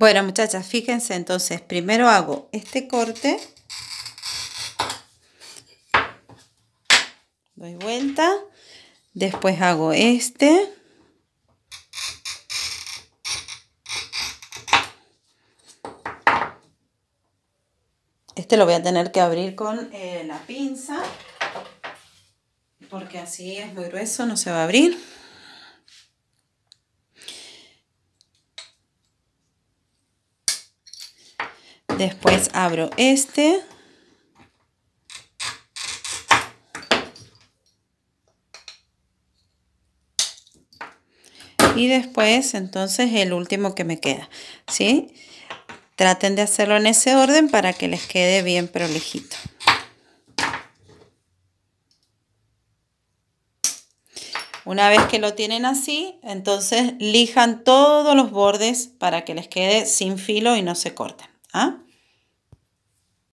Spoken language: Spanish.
Bueno, muchachas, fíjense, entonces primero hago este corte. Doy vuelta. Después hago este. Este lo voy a tener que abrir con eh, la pinza. Porque así es muy grueso, no se va a abrir. Después abro este. Y después, entonces, el último que me queda, ¿sí? Traten de hacerlo en ese orden para que les quede bien prolijito. Una vez que lo tienen así, entonces lijan todos los bordes para que les quede sin filo y no se corten. ¿ah?